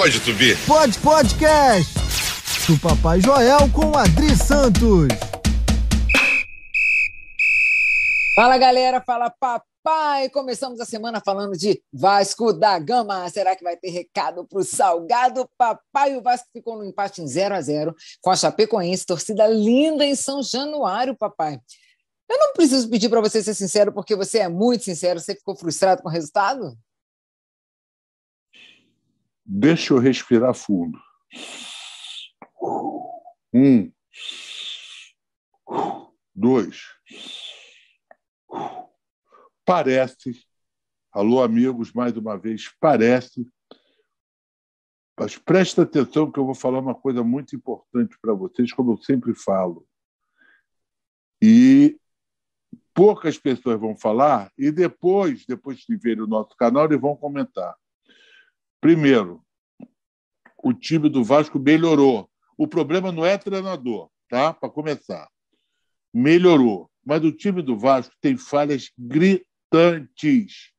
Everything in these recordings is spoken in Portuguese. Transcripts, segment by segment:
Pode, Tubi. Pode, podcast. Do Papai Joel com Adri Santos. Fala, galera. Fala, papai. Começamos a semana falando de Vasco da Gama. Será que vai ter recado para o Salgado? Papai, o Vasco ficou no empate em 0 a 0 com a Chapecoense. Torcida linda em São Januário, papai. Eu não preciso pedir para você ser sincero, porque você é muito sincero. Você ficou frustrado com o resultado? Deixa eu respirar fundo. Um, dois. Parece, alô amigos, mais uma vez, parece, mas presta atenção que eu vou falar uma coisa muito importante para vocês, como eu sempre falo. E poucas pessoas vão falar, e depois, depois de ver o nosso canal, eles vão comentar. Primeiro, o time do Vasco melhorou. O problema não é treinador, tá? Para começar. Melhorou. Mas o time do Vasco tem falhas gritantes.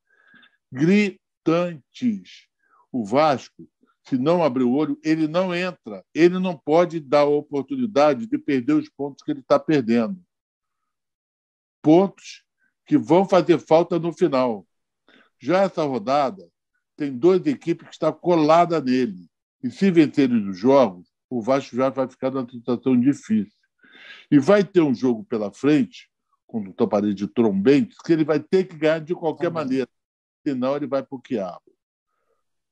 Gritantes. O Vasco, se não abrir o olho, ele não entra. Ele não pode dar a oportunidade de perder os pontos que ele está perdendo. Pontos que vão fazer falta no final. Já essa rodada, tem dois equipes que está colada nele. E se vencerem os jogos, o Vasco já vai ficar numa situação difícil. E vai ter um jogo pela frente, com o Taparei de Trombentes, que ele vai ter que ganhar de qualquer maneira, senão ele vai para o quiabo.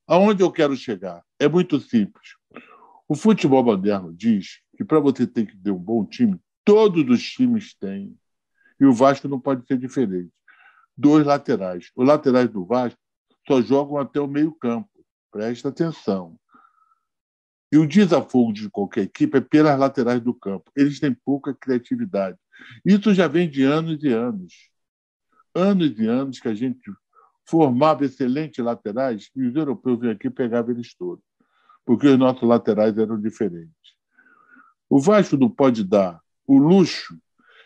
Aonde eu quero chegar? É muito simples. O futebol moderno diz que para você ter que ter um bom time, todos os times têm. E o Vasco não pode ser diferente. Dois laterais. Os laterais do Vasco só jogam até o meio-campo. Presta atenção. E o desafogo de qualquer equipe é pelas laterais do campo. Eles têm pouca criatividade. Isso já vem de anos e anos. Anos e anos que a gente formava excelentes laterais e os europeus vinham aqui e pegavam eles todos, porque os nossos laterais eram diferentes. O Vasco não pode dar o luxo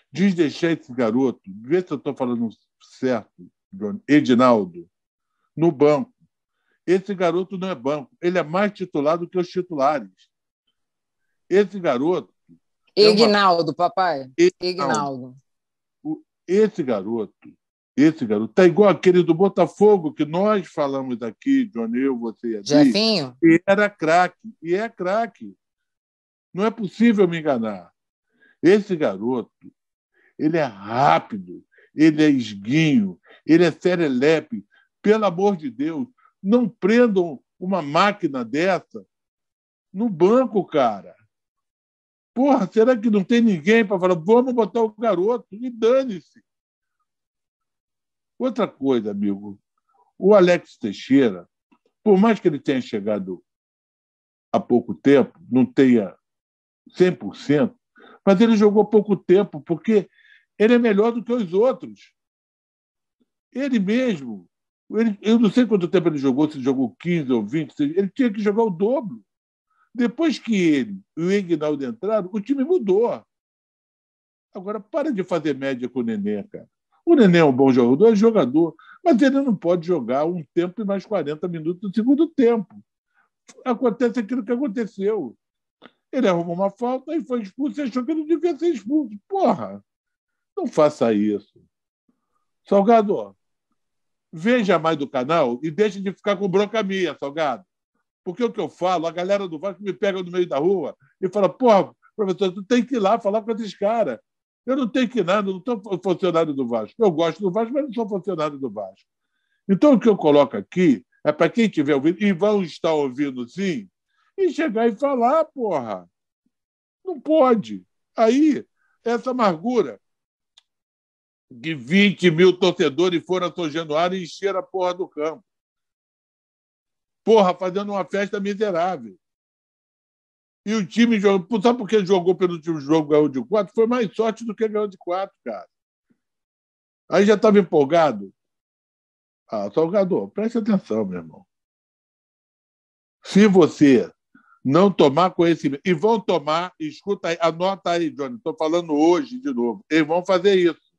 de deixar esse garoto, vê se eu estou falando certo, Edinaldo, no banco. Esse garoto não é banco, ele é mais titular do que os titulares. Esse garoto. Ignaldo, é uma... papai. Ignaldo. Esse garoto, esse garoto, tá igual aquele do Botafogo que nós falamos aqui, Johnny, eu, você e a Jefinho. E era craque, e é craque. Não é possível me enganar. Esse garoto, ele é rápido, ele é esguinho, ele é serelepe, pelo amor de Deus, não prendam uma máquina dessa no banco, cara. Porra, será que não tem ninguém para falar, vamos botar o garoto e dane-se? Outra coisa, amigo, o Alex Teixeira, por mais que ele tenha chegado há pouco tempo, não tenha 100%, mas ele jogou pouco tempo, porque ele é melhor do que os outros. Ele mesmo ele, eu não sei quanto tempo ele jogou, se ele jogou 15 ou 20, ele tinha que jogar o dobro. Depois que ele e o Ignaldo entraram, o time mudou. Agora, para de fazer média com o Nenê, cara. O Nenê é um bom jogador, é jogador, mas ele não pode jogar um tempo e mais 40 minutos no segundo tempo. Acontece aquilo que aconteceu. Ele arrumou uma falta e foi expulso e achou que ele devia ser expulso. Porra! Não faça isso. Salgado, veja mais do canal e deixe de ficar com bronca minha, salgado. Porque o que eu falo, a galera do Vasco me pega no meio da rua e fala: porra, professor, tu tem que ir lá falar com esses caras. Eu não tenho que ir nada, não sou funcionário do Vasco. Eu gosto do Vasco, mas não sou funcionário do Vasco. Então, o que eu coloco aqui é para quem estiver ouvindo, e vão estar ouvindo sim, e chegar e falar, porra. Não pode. Aí, essa amargura de 20 mil torcedores foram a São Januário e encheram a porra do campo. Porra, fazendo uma festa miserável. E o time jogou. Sabe por que jogou pelo último jogo, ganhou de quatro? Foi mais sorte do que ganhou de quatro, cara. Aí já estava empolgado. Ah, Salgador, preste atenção, meu irmão. Se você não tomar conhecimento, e vão tomar, escuta aí, anota aí, Johnny, estou falando hoje de novo, eles vão fazer isso.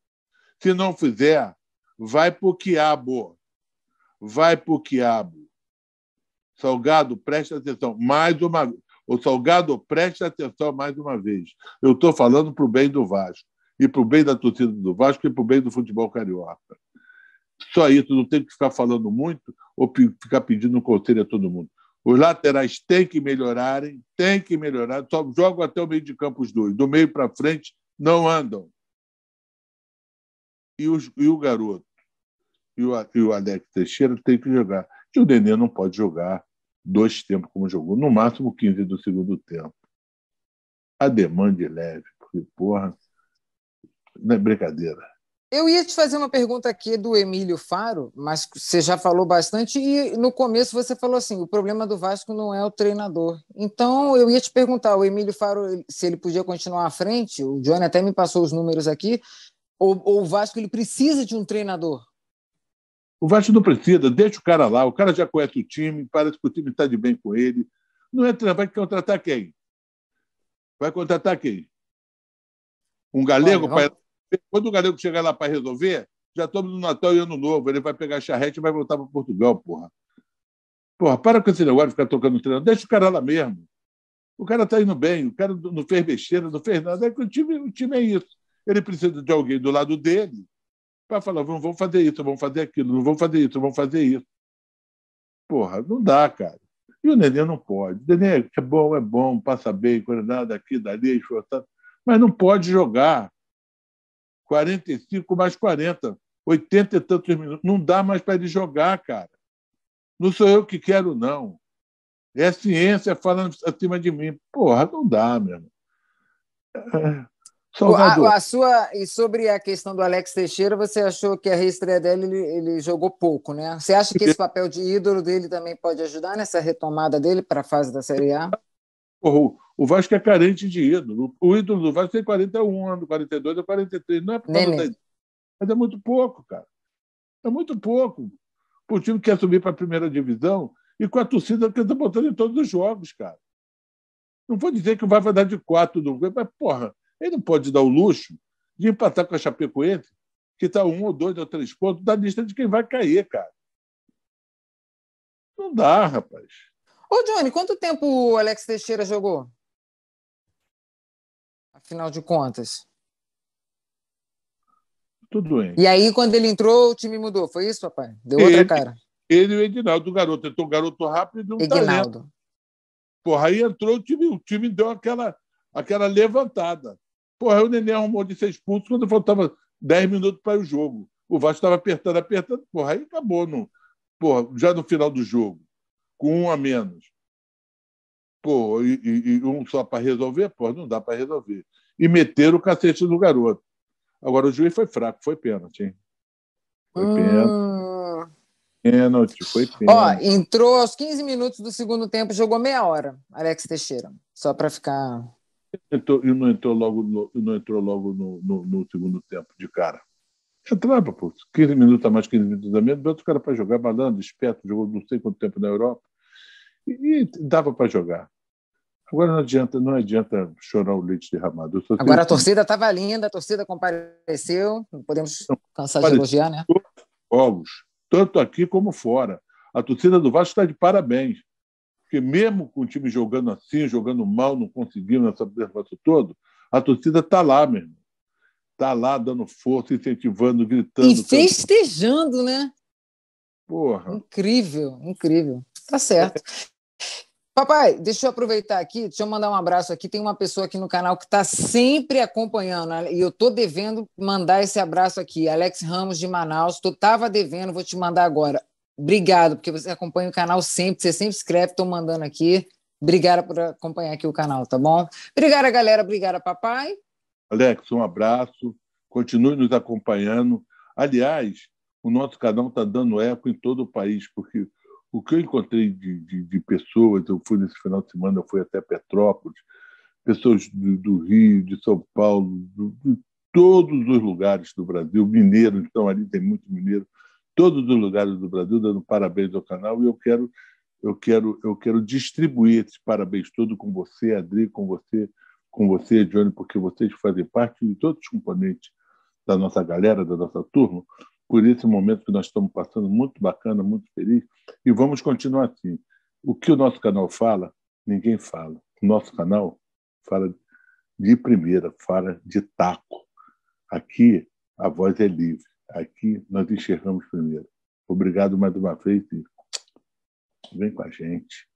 Se não fizer, vai o quiabo. Vai o quiabo. Salgado, preste atenção. Mais uma O Salgado, preste atenção mais uma vez. Eu estou falando para o bem do Vasco, e para o bem da torcida do Vasco, e para o bem do futebol carioca. Só isso, não tem que ficar falando muito ou ficar pedindo um conselho a todo mundo. Os laterais têm que melhorarem, têm que melhorar. Só jogam até o meio de campo os dois. Do meio para frente, não andam e, os, e o garoto e o, e o Alex Teixeira tem que jogar. E o Nenê não pode jogar dois tempos como jogou, no máximo 15 do segundo tempo. A demanda é leve, porque, porra, não é brincadeira. Eu ia te fazer uma pergunta aqui do Emílio Faro, mas você já falou bastante e no começo você falou assim, o problema do Vasco não é o treinador. Então eu ia te perguntar, o Emílio Faro, se ele podia continuar à frente, o Johnny até me passou os números aqui, ou, ou o Vasco ele precisa de um treinador? O Vasco não precisa, deixa o cara lá, o cara já conhece o time, parece que o time está de bem com ele. Não entra, é vai contratar quem? Vai contratar quem? Um galego? Vai, Pra... Quando o galego chegar lá para resolver, já estamos no Natal e Ano Novo, ele vai pegar charrete e vai voltar para Portugal, porra. Porra, para com esse negócio de ficar tocando treinador, deixa o cara lá mesmo. O cara está indo bem, o cara não fez besteira, não fez nada. É que o time, o time é isso. Ele precisa de alguém do lado dele para falar: vamos fazer isso, vamos fazer aquilo, não vamos fazer isso, vamos fazer isso. Porra, não dá, cara. E o neném não pode. O neném é bom, é bom, passa bem, coordenado aqui dali, esforçado, mas não pode jogar 45 mais 40, 80 e tantos minutos. Não dá mais para ele jogar, cara. Não sou eu que quero, não. É a ciência falando acima de mim. Porra, não dá, meu irmão. É, Salvador. A, a, sua, e sobre a questão do Alex Teixeira, você achou que a reestreia dele ele, ele, jogou pouco, né? Você acha que esse papel de ídolo dele também pode ajudar nessa retomada dele para a fase da Série A? O, o Vasco é carente de ídolo. O ídolo do Vasco tem 41 anos, 42 ou 43. Não é por causa da... Mas é muito pouco, cara. É muito pouco. O time que quer subir para a primeira divisão e com a torcida que está botando em todos os jogos, cara. Não vou dizer que o Vasco vai dar de quatro do mas, porra, ele não pode dar o luxo de empatar com a Chapecoense, que está um ou dois ou três pontos da lista de quem vai cair, cara. Não dá, rapaz. Ô, Johnny, quanto tempo o Alex Teixeira jogou? Afinal de contas. Tudo bem. E aí, quando ele entrou, o time mudou. Foi isso, papai? Deu ele, outra cara. Ele e o Edinaldo, o garoto. Entrou um garoto rápido e um Talento. Porra, aí entrou o time, o time deu aquela, aquela levantada. Porra, o Nenê arrumou de seis pontos quando faltava dez minutos para o jogo. O Vasco estava apertando, apertando, porra, aí acabou no, porra, já no final do jogo, com um a menos. Porra e, e, e, um só para resolver, porra, não dá para resolver. E meter o cacete no garoto. Agora o juiz foi fraco, foi pênalti, hein? Foi hum... Ah. pênalti. Pênalti, foi pênalti. Ó, entrou aos 15 minutos do segundo tempo, jogou meia hora, Alex Teixeira. Só para ficar entrou, e não entrou logo, no, não entrou logo no, no, no segundo tempo de cara. Entrava, pô, 15 minutos a mais, 15 minutos a menos, botou o cara para jogar, malandro, esperto, jogou não sei quanto tempo na Europa, e, e dava para jogar. Agora não adianta, não adianta chorar o leite derramado. Agora tenho... a torcida estava linda, a torcida compareceu, não podemos cansar de elogiar, né? Jogos, tanto aqui como fora. A torcida do Vasco está de parabéns. Porque mesmo com o time jogando assim, jogando mal, não conseguindo essa negócio todo, a torcida está lá mesmo. Está lá dando força, incentivando, gritando. E festejando, tanto. né? Porra. Incrível, incrível. Tá certo. Papai, deixa eu aproveitar aqui, deixa eu mandar um abraço aqui. Tem uma pessoa aqui no canal que está sempre acompanhando, né? e eu estou devendo mandar esse abraço aqui. Alex Ramos de Manaus, tu estava devendo, vou te mandar agora. Obrigado, porque você acompanha o canal sempre, você sempre escreve, estou mandando aqui. Obrigada por acompanhar aqui o canal, tá bom? Obrigada, galera. Obrigada, papai. Alex, um abraço. Continue nos acompanhando. Aliás, o nosso canal está dando eco em todo o país, porque o que eu encontrei de, de, de, pessoas, eu fui nesse final de semana, eu fui até Petrópolis, pessoas do, do Rio, de São Paulo, do, de todos os lugares do Brasil, mineiros então ali, tem muito mineiro. Todos os lugares do Brasil dando parabéns ao canal e eu quero eu quero eu quero distribuir esse parabéns todo com você, Adri, com você, com você, Johnny, porque vocês fazem parte de todos os componentes da nossa galera, da nossa turma, por esse momento que nós estamos passando muito bacana, muito feliz e vamos continuar assim. O que o nosso canal fala, ninguém fala. O nosso canal fala de primeira, fala de taco. Aqui a voz é livre. Aqui nós enxergamos primeiro. Obrigado mais uma vez e vem com a gente.